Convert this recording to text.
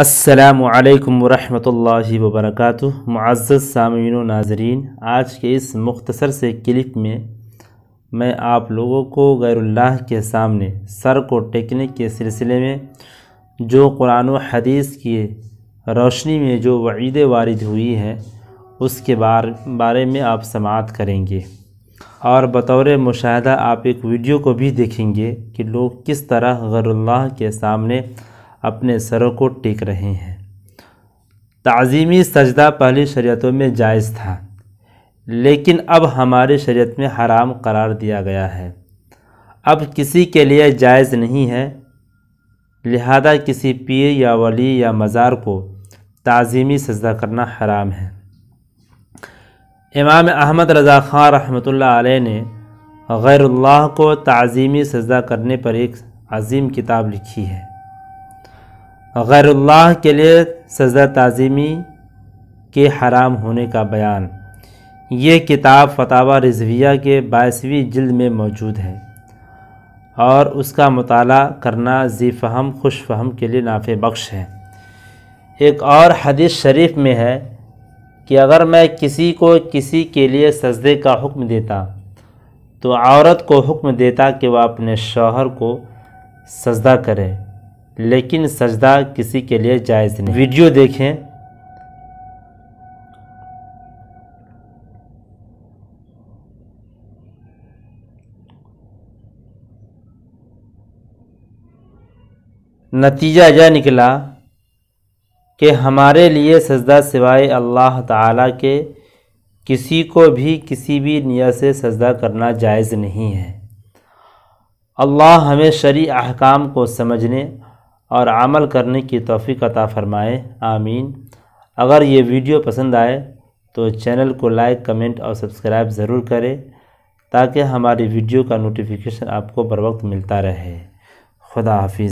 السلام علیکم ورحمۃ اللہ وبرکاتہ معزز سامعین و ناظرین آج کے اس مختصر سے کلپ میں میں آپ لوگوں کو غیر اللہ کے سامنے سر کو ٹیکنے کے سلسلے میں جو قرآن و حدیث کی روشنی میں جو وعید وارد ہوئی ہیں اس کے بارے میں آپ سماعت کریں گے اور بطور مشاہدہ آپ ایک ویڈیو کو بھی دیکھیں گے کہ لوگ کس طرح غیر اللہ کے سامنے اپنے سروں کو ٹیک رہے ہیں تعظیمی سجدہ پہلی شریعتوں میں جائز تھا لیکن اب ہمارے شریعت میں حرام قرار دیا گیا ہے اب کسی کے لیے جائز نہیں ہے لہذا کسی پیر یا ولی یا مزار کو تعظیمی سجدہ کرنا حرام ہے امام احمد رضا خان رحمۃ اللہ علیہ نے غیر اللہ کو تعظیمی سجدہ کرنے پر ایک عظیم کتاب لکھی ہے غیر اللہ کے لیے سجدہ تعظیمی کے حرام ہونے کا بیان یہ کتاب فتح رضویہ کے بائیسویں جلد میں موجود ہے اور اس کا مطالعہ کرنا فہم خوش فہم کے لیے نافع بخش ہے ایک اور حدیث شریف میں ہے کہ اگر میں کسی کو کسی کے لیے سجدے کا حکم دیتا تو عورت کو حکم دیتا کہ وہ اپنے شوہر کو سجدہ کرے لیکن سجدہ کسی کے لیے جائز نہیں ویڈیو دیکھیں نتیجہ یہ نکلا کہ ہمارے لیے سجدہ سوائے اللہ تعالیٰ کے کسی کو بھی کسی بھی نیا سے سجدہ کرنا جائز نہیں ہے اللہ ہمیں شریع احکام کو سمجھنے اور عمل کرنے کی توفیق عطا فرمائے آمین اگر یہ ویڈیو پسند آئے تو چینل کو لائک کمنٹ اور سبسکرائب ضرور کرے تاکہ ہماری ویڈیو کا نوٹیفیکیشن آپ کو بروقت ملتا رہے خدا حافظ